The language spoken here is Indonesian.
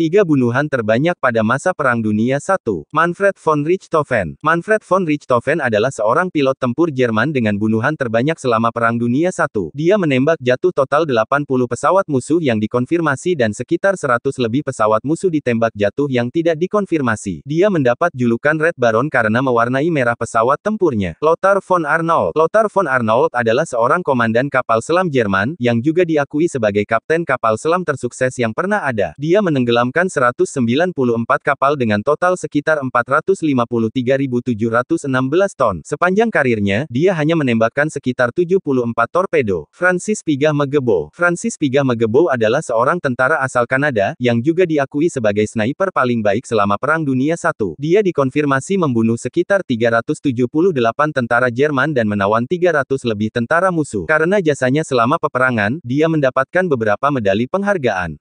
Tiga bunuhan terbanyak pada masa Perang Dunia I. Manfred von Richthofen Manfred von Richthofen adalah seorang pilot tempur Jerman dengan bunuhan terbanyak selama Perang Dunia I. Dia menembak jatuh total 80 pesawat musuh yang dikonfirmasi dan sekitar 100 lebih pesawat musuh ditembak jatuh yang tidak dikonfirmasi. Dia mendapat julukan Red Baron karena mewarnai merah pesawat tempurnya. Lothar von Arnold Lothar von Arnold adalah seorang komandan kapal selam Jerman, yang juga diakui sebagai kapten kapal selam tersukses yang pernah ada. Dia menenggelam menenggelamkan 194 kapal dengan total sekitar 453.716 ton. Sepanjang karirnya, dia hanya menembakkan sekitar 74 torpedo. Francis Pigah Megebo Francis Pigah Megebo adalah seorang tentara asal Kanada, yang juga diakui sebagai sniper paling baik selama Perang Dunia I. Dia dikonfirmasi membunuh sekitar 378 tentara Jerman dan menawan 300 lebih tentara musuh. Karena jasanya selama peperangan, dia mendapatkan beberapa medali penghargaan.